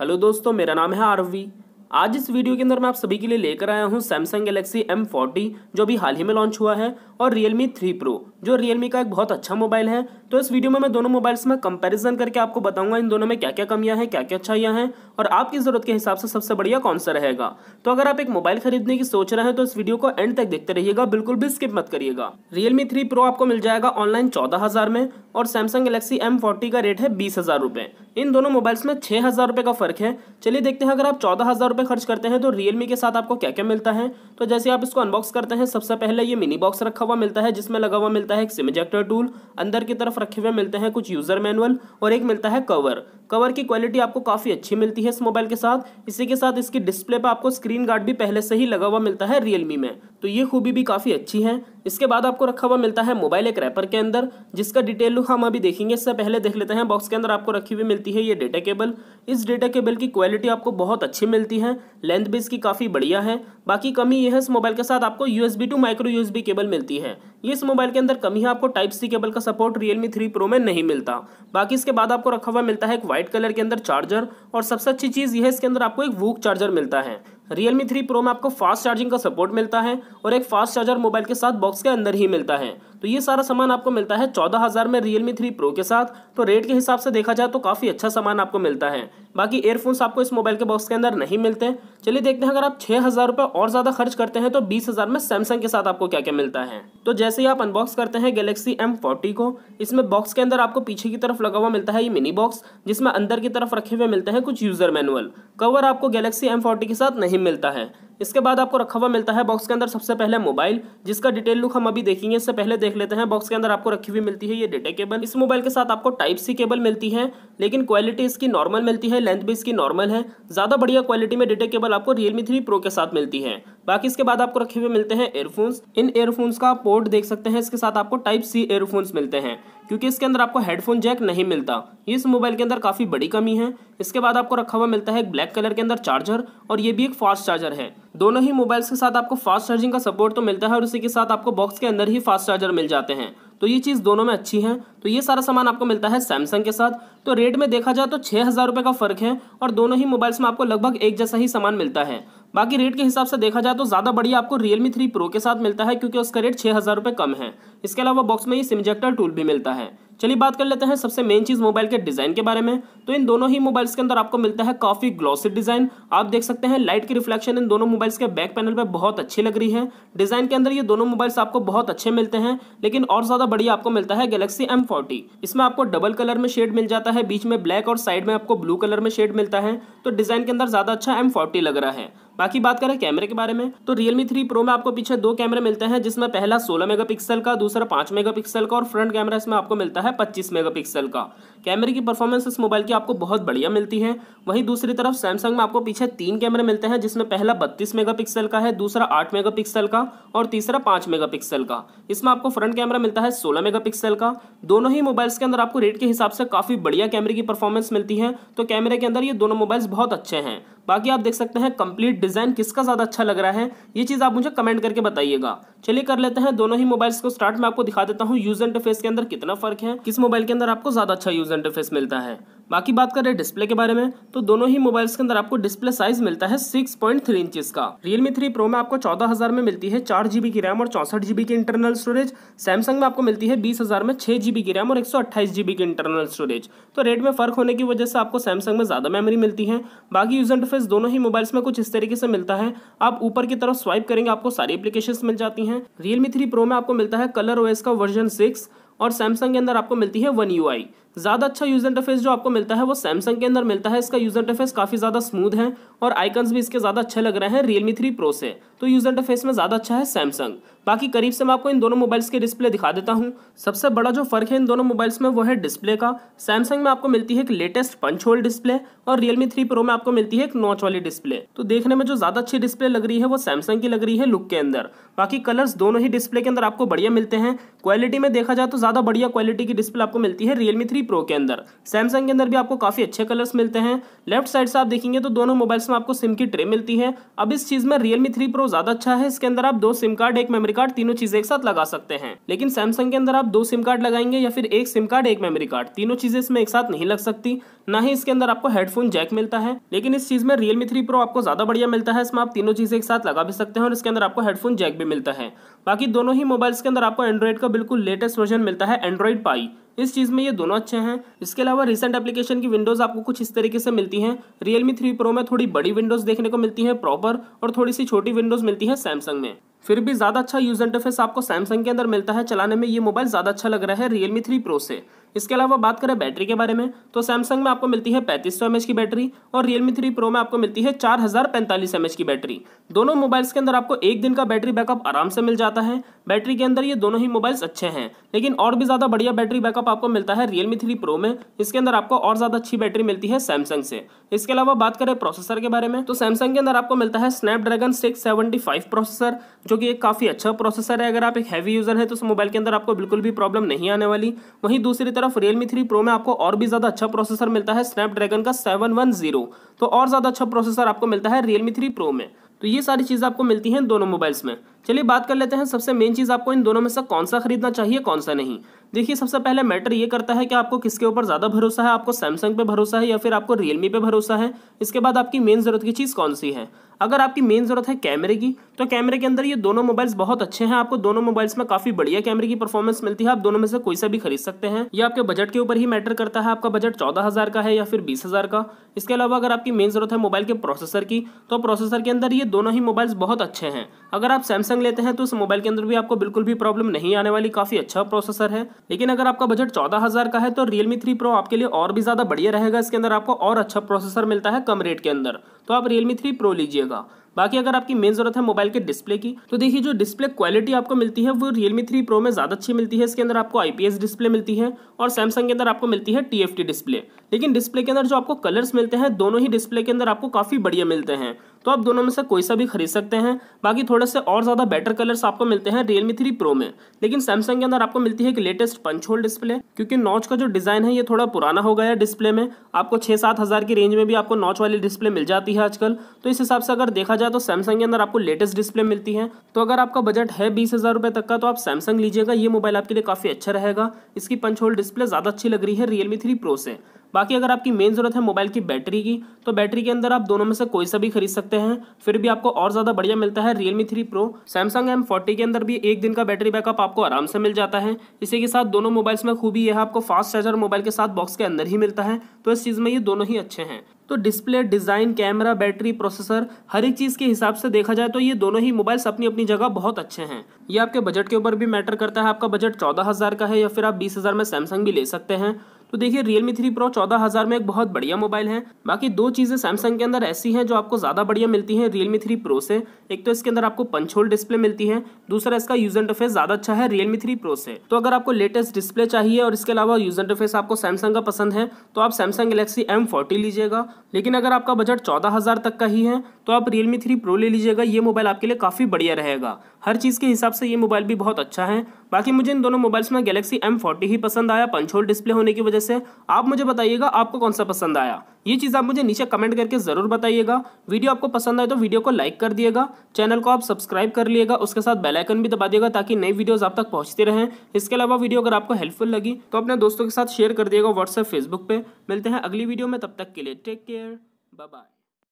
hello दोस्तों मेरा नाम है आरवी आज इस वीडियो के अंदर मैं आप सभी के लिए लेकर आया हूँ सैमसंग गैलेक्सी M40 जो भी हाल ही में लॉन्च हुआ है और रियलमी 3 प्रो जो रियलमी का एक बहुत अच्छा मोबाइल है तो इस वीडियो में मैं दोनों मोबाइल्स में कंपैरिजन करके आपको बताऊंगा इन दोनों में क्या क्या कमियां हैं क्या क्या अच्छाइयां हैं और आपकी ज़रूरत के हिसाब से सबसे बढ़िया कौन सा रहेगा तो अगर आप एक मोबाइल खरीदने की सोच रहे हैं तो इस वीडियो को एंड तक देखते रहिएगा बिल्कुल भी स्किप मत करिएगा रियलमी थ्री प्रो आपको मिल जाएगा ऑनलाइन चौदह में और सैमसंग गलेक्सी एम का रेट है बीस इन दोनों मोबाइल्स में छः हज़ार का फ़र्क है चलिए देखते हैं अगर आप चौदह हज़ार खर्च करते हैं तो रियलमी के साथ आपको क्या क्या मिलता है तो जैसे आप इसको अनबॉक्स करते हैं सबसे पहले ये मिनी बॉक्स रखा हुआ मिलता है जिसमें लगा हुआ मिलता मिलता है एक सिमजेक्टर टूल अंदर की तरफ रखे हुए मिलते हैं कुछ यूजर मैनुअल और एक मिलता है कवर कवर की क्वालिटी आपको काफ़ी अच्छी मिलती है इस मोबाइल के साथ इसी के साथ इसकी डिस्प्ले पर आपको स्क्रीन गार्ड भी पहले से ही लगा हुआ मिलता है रियलमी में तो ये खूबी भी काफ़ी अच्छी है इसके बाद आपको रखा हुआ मिलता है मोबाइल एक रैपर के अंदर जिसका डिटेल लुक हम अभी देखेंगे इससे पहले देख लेते हैं बॉक्स के अंदर आपको रखी हुई मिलती है ये डेटा केबल इस डेटा केबल की क्वालिटी आपको बहुत अच्छी मिलती है लेंथ भी इसकी काफ़ी बढ़िया है बाकी कमी यह है इस मोबाइल के साथ आपको U to micro U cable मिलती है ये इस मोबाइल के अंदर कमी है आपको टाइप सी केबल का सपोर्ट रियलमी थ्री प्रो में नहीं मिलता बाकी इसके बाद आपको रखा हुआ मिलता है एक व्हाइट कलर के अंदर चार्जर और सबसे अच्छी चीज़ यह है इसके अंदर आपको एक वूक चार्जर मिलता है रियलमी थ्री प्रो में आपको फास्ट चार्जिंग का सपोर्ट मिलता है और एक फास्ट चार्जर मोबाइल के साथ बॉक्स के अंदर ही मिलता है तो ये सारा सामान आपको मिलता है चौदह हज़ार में रियलमी थ्री प्रो के साथ तो रेट के हिसाब से देखा जाए तो काफ़ी अच्छा सामान आपको मिलता है बाकी एयरफोन्स आपको इस मोबाइल के बॉक्स के अंदर नहीं मिलते हैं चलिए देखते हैं अगर आप छह हज़ार रुपये और ज़्यादा खर्च करते हैं तो बीस हज़ार में सैमसंग के साथ आपको क्या क्या मिलता है तो जैसे ही आप अनबॉक्स करते हैं गैलेक्सी एम फोर्टी को इसमें बॉक्स के अंदर आपको पीछे की तरफ लगा हुआ मिलता है ये मिनी बॉक्स जिसमें अंदर की तरफ रखे हुए मिलते हैं कुछ यूज़र मैनुअल कवर आपको गैलेक्सी एम फोर्टी के साथ नहीं मिलता है इसके बाद आपको रखा हुआ मिलता है बॉक्स के अंदर सबसे पहले मोबाइल जिसका डिटेल लुक हम अभी देखेंगे इससे पहले देख लेते हैं बॉक्स के अंदर आपको रखी हुई मिलती है ये डेटा केबल इस मोबाइल के साथ आपको टाइप सी केबल मिलती है लेकिन क्वालिटी इसकी नॉर्मल मिलती है लेंथ भी इसकी नॉर्मल है ज़्यादा बढ़िया क्वालिटी में डेटा केबल आपको रियलमी थ्री प्रो के साथ मिलती है बाकी इसके बाद आपको रखे हुए मिलते हैं एयरफोन्स इन एयरफोन्स का पोर्ट देख सकते हैं इसके साथ आपको टाइप सी एयरफोन्स मिलते हैं क्योंकि इसके अंदर आपको हेडफोन जैक नहीं मिलता इस मोबाइल के अंदर काफ़ी बड़ी कमी है इसके बाद आपको रखा हुआ मिलता है एक ब्लैक कलर के अंदर चार्जर और ये भी एक फास्ट चार्जर है दोनों ही मोबाइल्स के साथ आपको फास्ट चार्जिंग का सपोर्ट तो मिलता है और उसी के साथ आपको बॉक्स के अंदर ही फास्ट चार्जर मिल जाते हैं तो ये चीज़ दोनों में अच्छी है तो ये सारा सामान आपको मिलता है सैमसंग के साथ तो रेट में देखा जाए तो छः हज़ार रुपए का फ़र्क है और दोनों ही मोबाइल्स में आपको लगभग एक जैसा ही सामान मिलता है बाकी रेट के हिसाब से देखा जाए तो ज़्यादा बढ़िया आपको रियलमी थ्री प्रो के साथ मिलता है क्योंकि उसका रेट छः हज़ार कम है इसके अलावा बॉक्स में ही सिमजेक्टर टूल भी मिलता है चलिए बात कर लेते हैं सबसे मेन चीज़ मोबाइल के डिज़ाइन के बारे में तो इन दोनों ही मोबाइल्स के अंदर आपको मिलता है काफ़ी ग्लॉसी डिज़ाइन आप देख सकते हैं लाइट की रिफ्लेक्शन इन दोनों मोबाइल्स के बैक पैनल पर बहुत अच्छी लग रही है डिज़ाइन के अंदर ये दोनों मोबाइल्स आपको बहुत अच्छे मिलते हैं लेकिन और ज़्यादा बढ़िया आपको मिलता है गैलेक्सी एम इसमें आपको डबल कलर में शेड मिल जाता है बीच में ब्लैक और साइड में आपको ब्लू कलर में शेड मिलता है तो डिज़ाइन के अंदर ज़्यादा अच्छा एम लग रहा है बाकी बात करें कैमरे के बारे में तो रियलमी थ्री प्रो में आपको पीछे दो कैमरे मिलते हैं जिसमें पहला सोलह मेगापिक्सल का दूसरा पांच मेगापिक्सल का और फ्रंट कैमरा इसमें आपको मिलता है पच्चीस मेगापिक्सल का कैमरे की परफॉर्मेंस इस मोबाइल की आपको बहुत बढ़िया मिलती है वहीं दूसरी तरफ सैमसंग में आपको पीछे तीन कैमरे मिलते हैं जिसमें पहला बत्तीस मेगापिक्सल का है दूसरा आठ मेगापिक्सल का और तीसरा 5 मेगापिक्सल का इसमें आपको फ्रंट कैमरा मिलता है सोलह मेगापिक्सल का दोनों ही मोबाइल्स के अंदर आपको रेट के हिसाब से काफ़ी बढ़िया कैमरे की परफॉर्मेंस मिलती है तो कैमरे के अंदर ये दोनों मोबाइल्स बहुत अच्छे हैं बाकी आप देख सकते हैं कंप्लीट डिज़ाइन किसका ज़्यादा अच्छा लग रहा है ये चीज़ आप मुझे कमेंट करके बताइएगा चलिए कर लेते हैं दोनों ही मोबाइल्स को स्टार्ट में आपको दिखा देता हूँ यूज एंड के अंदर कितना फ़र्क है किस मोबाइल के अंदर आपको ज़्यादा अच्छा यूज इंटरफेस मिलता है बाकी बात करें डिस्प्ले के बारे में तो दोनों ही मोबाइल्स के अंदर आपको डिस्प्ले साइज मिलता है 6.3 पॉइंट इंचेस का रियलमी थ्री प्रो में आपको 14000 में मिलती है चार जीबी की रैम और चौसठ जीबी की इंटरनल स्टोरेज सैमसंग में आपको मिलती है बीस में छह जीबी की रैम और एक जीबी की इंटरनल स्टोरेज तो रेट में फर्क होने की वजह से आपको सैमसंग में ज्यादा मेमरी मिलती है बाकी यूज इंटरफेस दोनों ही मोबाइल्स में कुछ इस तरीके से मिलता है आप ऊपर की तरफ स्वाइप करेंगे आपको सारी एप्लीकेशन मिल जाती है रियलमी थ्री प्रो में आपको मिलता है कलर ओएस का वर्जन सिक्स और सैमसंग के अंदर आपको मिलती है वन यू ज़्यादा अच्छा यूज़र इंटरफेस जो आपको मिलता है वो सैमसंग के अंदर मिलता है इसका यूज़र इंटरफेस काफ़ी ज़्यादा स्मूथ है और आइकन्स भी इसके ज़्यादा अच्छे लग रहे हैं रियलमी थ्री प्रो से तो यूज़र इंटरफेस में ज़्यादा अच्छा है सैमसंग बाकी करीब से मैं आपको इन दोनों मोबाइल्स के डिस्प्ले दिखा देता हूँ सबसे बड़ा जो फ़र्क है इन दोनों मोबाइल्स में वो है डिस्प्ले का सैमसंग में आपको मिलती है एक लेटेस्ट पंच होल डिस्प्ले और रियलमी थ्री प्रो में आपको मिलती है एक नॉच वाली डिस्प्ले तो देखने में जो ज़्यादा अच्छी डिस्प्ले लग रही है वो सैमसंग की लग रही है लुक के अंदर बाकी कलर्स दोनों ही डिस्प्ले के अंदर आपको बढ़िया मिलते हैं क्वालिटी में देखा जाए तो ज़्यादा बढ़िया क्वालिटी की डिस्प्ले आपको मिलती है रियलमी थ्री प्रो के अंदर सैमसंग के अंदर भी आपको काफ़ी अच्छे कलर्स मिलते हैं लेफ्ट साइड से आप देखेंगे तो दोनों मोबाइल्स में आपको सिम की ट्रे मिलती है अब इस चीज़ में रियलमी थ्री प्रो ज़्यादा अच्छा है इसके अंदर आप दो सिम कार्ड एक मेमोरी कार्ड तीनों चीज़ें एक साथ लगा सकते हैं लेकिन सैमसंग के अंदर आप दो सिम कार्ड लगाएंगे या फिर एक सिम कार्ड एक मेमोरी कार्ड तीनों चीज़ें इसमें एक साथ नहीं लग सकती ना ही इसके अंदर आपको हेडफोन जैक मिलता है लेकिन इस चीज़ में रियलमी थ्री प्रो आपको ज़्यादा बढ़िया मिलता है इसमें आप तीनों चीज़ें एक साथ लगा भी सकते हैं और इसके अंदर आपको हेडफोन जैक भी मिलता है बाकी दोनों ही मोबाइल्स के अंदर आपको एंड्रॉइड का बिल्कुल लेटेस्ट वर्जन मिलता है एंड्रॉइड पाई इस चीज़ में ये दोनों अच्छे हैं इसके अलावा रिसेंट एप्लीकेशन की विंडोज़ आपको कुछ इस तरीके से मिलती हैं रियलमी थ्री प्रो में थोड़ी बड़ी विंडोज़ देखने को मिलती है प्रॉपर और थोड़ी सी छोटी विंडोज़ मिलती है सैमसंग में फिर भी ज़्यादा अच्छा यूज इंटरफेस आपको सैमसंग के अंदर मिलता है चलाने में ये मोबाइल ज़्यादा अच्छा लग रहा है रियलमी थ्री प्रो से इसके अलावा बात करें बैटरी के बारे में तो सैमसंग में आपको मिलती है पैंतीस सौ की बैटरी और रियलमी थ्री प्रो में आपको मिलती है चार हज़ार पैंतालीस एम की बैटरी दोनों मोबाइल्स के अंदर आपको एक दिन का बैटरी बैकअप आराम से मिल जाता है बैटरी के अंदर ये दोनों ही मोबाइल्स अच्छे हैं लेकिन और भी ज़्यादा बढ़िया बैटरी बैकअप आपको मिलता है रियलमी थ्री प्रो में इसके अंदर आपको और ज़्यादा अच्छी बैटरी मिलती है सैमसंग से इसके अलावा बात करें प्रोसेसर के बारे में तो सैमसंग के अंदर आपको मिलता है Snapdragon six seventy five processor जो कि एक काफ़ी अच्छा प्रोसेसर है अगर आप एक हैवी यूज़र है तो उस मोबाइल के अंदर आपको बिल्कुल भी प्रॉब्लम नहीं आने वाली वहीं दूसरी तरफ रियलमी थ्री प्रो में आपको और भी ज़्यादा अच्छा प्रोसेसर मिलता है Snapdragon का सेवन वन जीरो तो और ज़्यादा अच्छा प्रोसेसर आपको मिलता है रियलमी थ्री प्रो में तो ये सारी चीज़ें आपको मिलती हैं दोनों मोबाइल्स में चलिए बात कर लेते हैं सबसे मेन चीज़ आपको इन दोनों में से कौन सा खरीदना चाहिए कौन सा नहीं देखिए सबसे पहले मैटर ये करता है कि आपको किसके ऊपर ज़्यादा भरोसा है आपको सैमसंग पे भरोसा है या फिर आपको रियलमी पे भरोसा है इसके बाद आपकी मेन ज़रूरत की चीज़ कौन सी है अगर आपकी मेन ज़रूरत है कैमरे की तो कैमरे के अंदर ये दोनों मोबाइल्स बहुत अच्छे हैं आपको दोनों मोबाइल्स में काफ़ी बढ़िया कैमरे की परफॉर्मेंस मिलती है आप दोनों में से कोई सा भी खरीद सकते हैं ये आपके बजट के ऊपर ही मैटर करता है आपका बजट चौदह हज़ार का है या फिर बीस हज़ार का इसके अलावा अगर आपकी मेन ज़रूरत है मोबाइल के प्रोसेसर की तो प्रोसेसर के अंदर ये दोनों ही मोबाइल्स बहुत अच्छे हैं अगर आप सैमसंग सैमसंग लेते हैं तो इस मोबाइल के अंदर भी आपको बिल्कुल भी प्रॉब्लम नहीं आने वाली काफी अच्छा प्रोसेसर है लेकिन अगर आपका बजट चौदह हजार का है तो रियलमी थ्री प्रो आपके लिए और भी ज्यादा बढ़िया रहेगा इसके अंदर आपको और अच्छा प्रोसेसर मिलता है कम रेट के अंदर तो आप रियलमी थ्री प्रो लीजिएगा बाकी अगर आपकी मेन जरूरत है मोबाइल के डिस्प्ले की तो देखिए जो डिस्प्ले क्वालिटी आपको मिलती है वो रियलमी थ्री प्रो में ज्यादा अच्छी मिलती है इसके अंदर आपको आईपीएस डिस्प्ले मिलती है और सैमसंग के अंदर आपको मिलती है टीएफटी डिस्प्ले लेकिन डिस्प्ले के अंदर जो आपको कलर्स मिलते हैं दोनों ही डिस्प्ले के अंदर आपको काफी बढ़िया मिलते हैं तो आप दोनों में से कोई सा भी खरीद सकते हैं बाकी थोड़े से और ज़्यादा बेटर कलर्स आपको मिलते हैं रियलमी थ्री प्रो में लेकिन सैमसंग के अंदर आपको मिलती है एक लेटेस्ट पंच होल डिस्प्ले क्योंकि नॉच का जो डिज़ाइन है ये थोड़ा पुराना हो गया है डिस्प्ले में आपको छः सात हज़ार की रेंज में भी आपको नॉच वाली डिस्प्ले मिल जाती है आजकल तो इस हिसाब से अगर देखा जाए तो सैमसंग के अंदर आपको लेटेस्ट डिस्प्ले मिलती है तो अगर आपका बजट है बीस हज़ार तक का तो आप सैमसंग लीजिएगा ये मोबाइल आपके लिए काफ़ी अच्छा रहेगा इसकी पंच होल डिस्प्ले ज़्यादा अच्छी लग रही है रियलमी थ्री प्रो से बाकी अगर आपकी मेन ज़रूरत है मोबाइल की बैटरी की तो बैटरी के अंदर आप दोनों में से कोई सा भी खरीद सकते हैं फिर भी आपको और ज़्यादा बढ़िया मिलता है Realme three Pro Samsung M forty के अंदर भी एक दिन का बैटरी बैकअप आपको आराम से मिल जाता है इसी के साथ दोनों मोबाइल्स में खूबी यह आपको फास्ट चार्जर मोबाइल के साथ बॉक्स के अंदर ही मिलता है तो इस चीज़ में ये दोनों ही अच्छे हैं तो display design camera battery processor हर एक चीज़ के हिसाब से देखा जाए तो ये दोनों ही मोबाइल्स अपनी अपनी जगह बहुत अच्छे हैं ये आपके बजट के ऊपर भी मैटर करता है आपका बजट चौदह हज़ार का है या फिर आप बीस हज़ार में सैमसंग भी ले सकते हैं तो देखिए रियलमी थ्री प्रो चौदह हजार में एक बहुत बढ़िया मोबाइल है बाकी दो चीजें सैमसंग के अंदर ऐसी हैं जो आपको ज्यादा बढ़िया मिलती हैं रियलमी थ्री प्रो से एक तो इसके अंदर आपको पंचोल डिस्प्ले मिलती है दूसरा इसका यूज इंटरफेस ज्यादा अच्छा है रियलमी थ्री प्रो से तो अगर आपको लेटेस्ट डिस्प्ले चाहिए और इसके अलावा यूज इंटरफेस आपको सैमसंग का पसंद है तो आप सैमसंग गलेक्सी एम लीजिएगा लेकिन अगर आपका बजट चौदह तक का ही है तो आप रियलमी थ्री प्रो ले लीजिएगा ये मोबाइल आपके लिए काफ़ी बढ़िया रहेगा हर चीज़ के हिसाब से ये मोबाइल भी बहुत अच्छा है बाकी मुझे इन दोनों मोबाइल्स में गैलेक्सी एम फोर्टी ही पसंद आया पंचोल डिस्प्ले होने की वजह से आप मुझे बताइएगा आपको कौन सा पसंद आया ये चीज़ आप मुझे नीचे कमेंट करके ज़रूर बताइएगा वीडियो आपको पसंद आए तो वीडियो को लाइक कर दिएगा चैनल को आप सब्सक्राइब कर लिएगा उसके साथ बेलाइकन भी दबा दिएगा ताकि नई वीडियोज़ आप तक पहुँचते रहें इसके अलावा वीडियो अगर आपको हेल्पफुल लगी तो अपने दोस्तों के साथ शेयर कर दिएगा व्हाट्सएप फेसबुक पर मिलते हैं अगली वीडियो में तब तक के लिए टेक केयर बाय